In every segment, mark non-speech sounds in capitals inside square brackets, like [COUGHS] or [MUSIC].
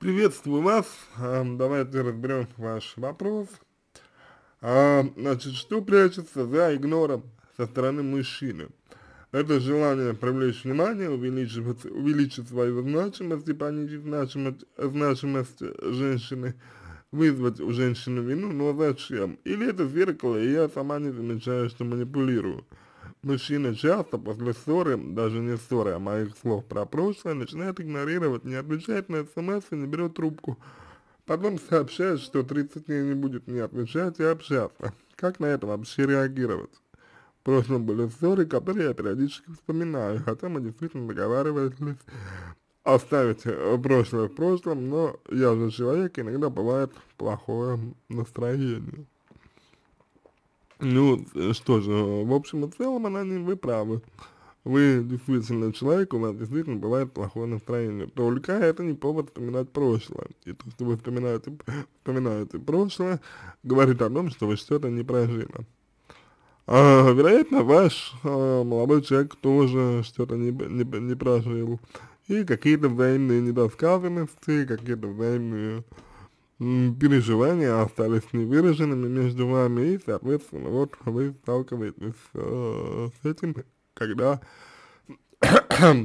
Приветствую вас. А, давайте разберем ваш вопрос. А, значит, что прячется за игнором со стороны мужчины? Это желание привлечь внимание, увеличить, увеличить свою значимость и понизить значимость, значимость женщины, вызвать у женщины вину, но зачем? Или это зеркало, и я сама не замечаю, что манипулирую. Мужчины часто после ссоры, даже не ссоры, а моих слов про прошлое, начинают игнорировать, не отвечают на смс и не берут трубку. Потом сообщают, что 30 дней не будет не отвечать и общаться. Как на это вообще реагировать? В прошлом были ссоры, которые я периодически вспоминаю, хотя мы действительно договаривались оставить э, прошлое в прошлом, но я же человек, иногда бывает плохое настроение. Ну, э, что же, э, в общем и целом, она не вы правы. Вы действительно человек, у вас действительно бывает плохое настроение. Только это не повод вспоминать прошлое. И то, что вы вспоминаете, вспоминаете прошлое, говорит о том, что вы что-то не прожили. А, вероятно, ваш а, молодой человек тоже что-то не, не, не прожил. И какие-то взаимные недосказанности, какие-то взаимные переживания остались невыраженными между вами, и, соответственно, вот вы сталкиваетесь э, с этим, когда, [COUGHS] э,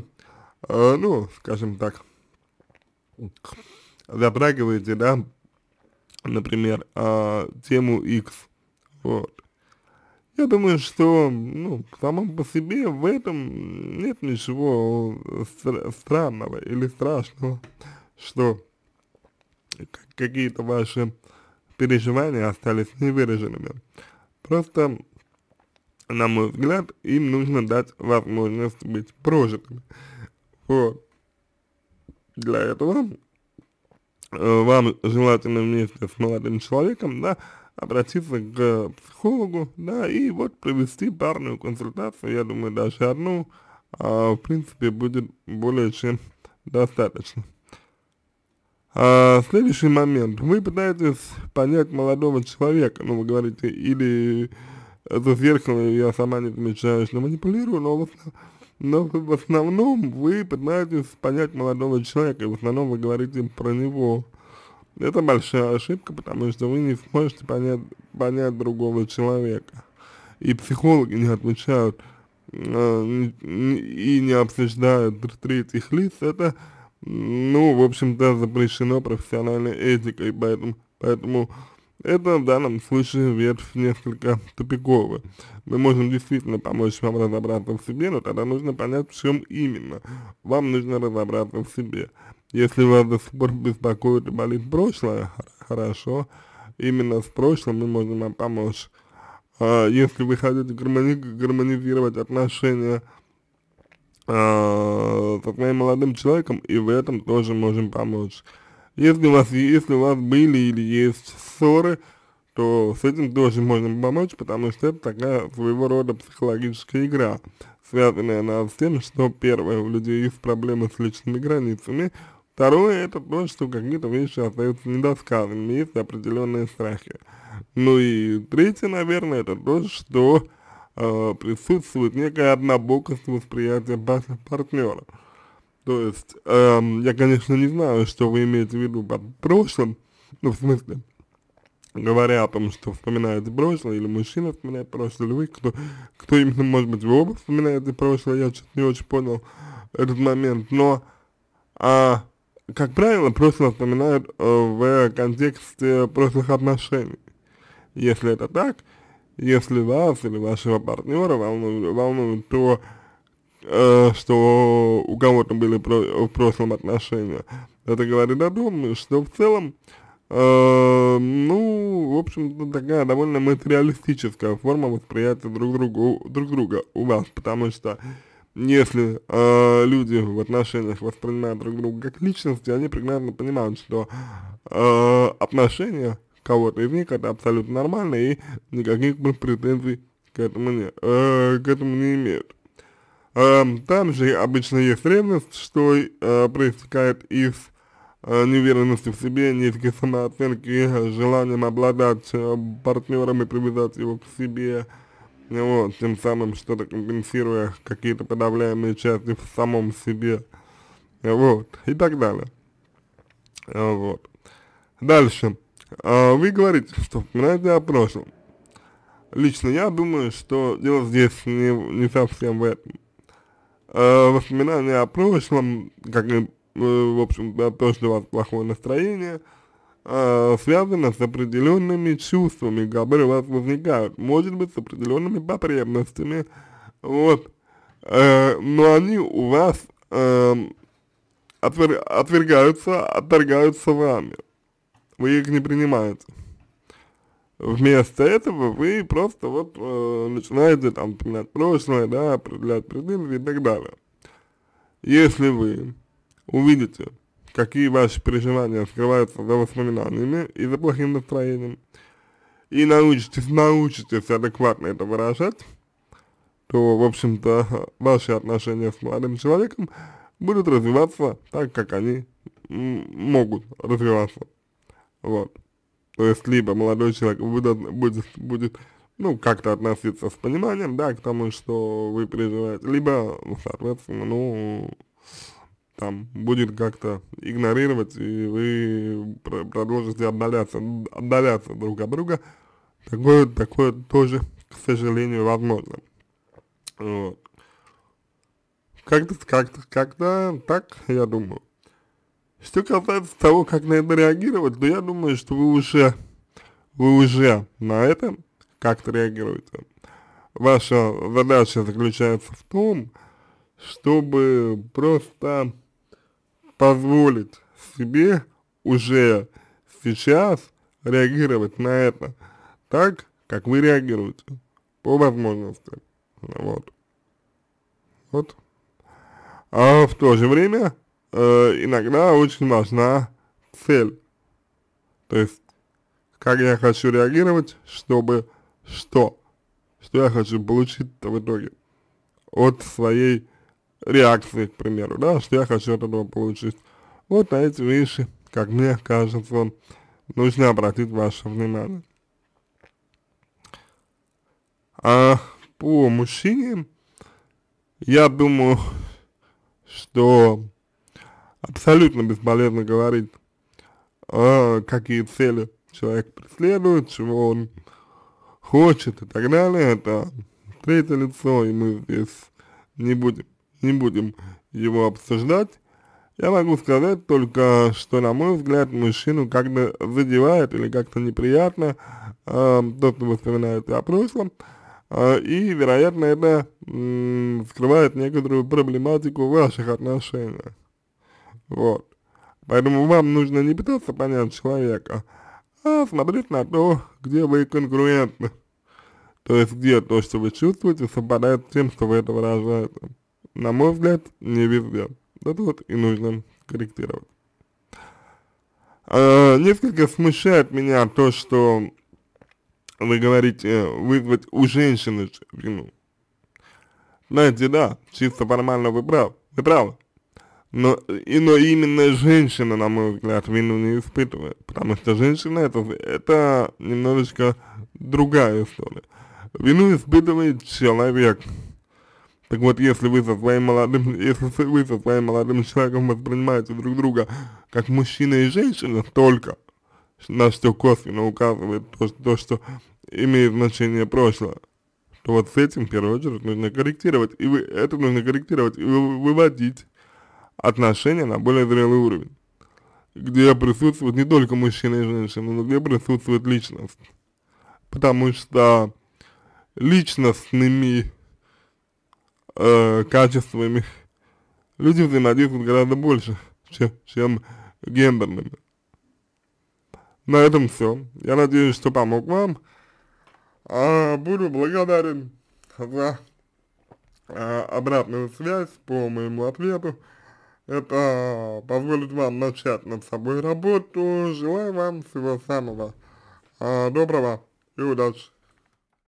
ну, скажем так, затрагиваете, да, например, э, тему X, вот. Я думаю, что, ну, само по себе в этом нет ничего э, стра странного или страшного, что какие-то ваши переживания остались невыраженными. Просто, на мой взгляд, им нужно дать возможность быть прожитыми. Вот. Для этого э, вам желательно вместе с молодым человеком, да, обратиться к психологу, да, и вот провести парную консультацию, я думаю, даже одну, а, в принципе, будет более чем достаточно. А, следующий момент. Вы пытаетесь понять молодого человека, ну, вы говорите, или это зеркало, я сама не замечаю, что манипулирую, но в, но в основном вы пытаетесь понять молодого человека, и в основном вы говорите про него. Это большая ошибка, потому что вы не сможете понять, понять другого человека. И психологи не отвечают э, и не обсуждают третьих лиц, это ну, в общем-то, запрещено профессиональной этикой, поэтому, поэтому это в данном случае версия несколько тупиковая. Мы можем действительно помочь вам разобраться в себе, но тогда нужно понять, в чем именно вам нужно разобраться в себе. Если вас до сих пор беспокоит и болит прошлое, хорошо, именно с прошлым мы можем вам помочь. А если вы хотите гармони гармонизировать отношения со а, своим молодым человеком и в этом тоже можем помочь. Если у вас, если у вас были или есть ссоры, то с этим тоже можно помочь, потому что это такая своего рода психологическая игра, связанная она с тем, что первое, у людей есть проблемы с личными границами, второе, это то, что какие-то вещи остаются недосказанными, есть определенные страхи. Ну и третье, наверное, это то, что э, присутствует некое однобокость восприятия партнера. То есть, э, я, конечно, не знаю, что вы имеете в виду под прошлым, ну, в смысле, говоря о том, что вспоминаете прошлое, или мужчина вспоминает прошлое, или вы, кто, кто именно, может быть, вы оба вспоминаете прошлое, я что-то не очень понял этот момент, но, а, как правило, прошлое вспоминают э, в контексте прошлых отношений. Если это так, если вас или вашего партнера волнует, волнует то, э, что у кого-то были про в прошлом отношения, это говорит о том, что в целом, э, ну, в общем-то, такая довольно материалистическая форма восприятия друг, другу, друг друга у вас, потому что если э, люди в отношениях воспринимают друг друга как личности, они прекрасно понимают, что э, отношения кого-то из них, это абсолютно нормально, и никаких претензий к этому, не, э, к этому не имеют. Э, эм, там же обычно есть ревность, что э, проистекает из э, неверенности в себе, низкой самооценки, желанием обладать э, партнером привязать его к себе, вот, тем самым что-то компенсируя какие-то подавляемые части в самом себе, вот, и так далее. Э, вот. Дальше. А вы говорите, что вспоминаете ну, о прошлом. Лично я думаю, что дело здесь не, не совсем в этом. А, воспоминания о прошлом, как и, э, в общем-то, то, что у вас плохое настроение, а, связано с определенными чувствами, которые у вас возникают, может быть, с определенными потребностями, вот, э, но они у вас э, отвергаются, отторгаются вами, вы их не принимаете. Вместо этого вы просто вот э, начинаете там вспоминать прошлое, да, определять предыдущие и так далее. Если вы увидите, какие ваши переживания скрываются за воспоминаниями и за плохим настроением, и научитесь, научитесь адекватно это выражать, то, в общем-то, ваши отношения с молодым человеком будут развиваться так, как они могут развиваться вот. То есть, либо молодой человек будет, будет, будет ну, как-то относиться с пониманием, да, к тому, что вы переживаете, либо, ну, соответственно, ну, там, будет как-то игнорировать, и вы продолжите отдаляться, отдаляться друг от друга, такое, такое тоже, к сожалению, возможно. Вот. Как-то, как-то, как-то так, я думаю. Что касается того, как на это реагировать, то я думаю, что вы уже, вы уже на это как-то реагируете. Ваша задача заключается в том, чтобы просто позволить себе уже сейчас реагировать на это так, как вы реагируете, по возможности. Вот. Вот. А в то же время э, иногда очень важна цель. То есть, как я хочу реагировать, чтобы что? Что я хочу получить в итоге от своей реакции, к примеру, да, что я хочу от этого получить. Вот на эти вещи, как мне кажется, нужно обратить ваше внимание. А по мужчине, я думаю, что абсолютно бесполезно говорить, э, какие цели человек преследует, чего он хочет и так далее. Это третье лицо, и мы здесь не будем, не будем его обсуждать. Я могу сказать только, что, на мой взгляд, мужчину как-то задевает или как-то неприятно э, то, что вспоминает о прошлом, а, и, вероятно, это э, скрывает некоторую проблематику в ваших отношениях. Вот. Поэтому вам нужно не пытаться понять человека, а смотреть на то, где вы конкурентны. То есть, где то, что вы чувствуете, совпадает с тем, что вы это выражаете. На мой взгляд, не везде. Это вот и нужно корректировать. Э, несколько смущает меня то, что вы говорите вызвать у женщины вину. Знаете, да, чисто формально вы прав, вы правы но, и, но именно женщина, на мой взгляд, вину не испытывает, потому что женщина это, это немножечко другая история. Вину испытывает человек. Так вот, если вы со своим молодым, если вы со своим молодым человеком воспринимаете друг друга как мужчина и женщина только, на что косвенно указывает то, что, то, что имеет значение прошлое, то вот с этим, в первую очередь, нужно корректировать, и вы, это нужно корректировать и выводить отношения на более зрелый уровень, где присутствует не только мужчина и женщина, но где присутствует личность. Потому что личностными э, качествами люди взаимодействуют гораздо больше, чем, чем гендерными. На этом все. Я надеюсь, что помог вам. А, буду благодарен за а, обратную связь по моему ответу. Это позволит вам начать над собой работу. Желаю вам всего самого э, доброго и удачи.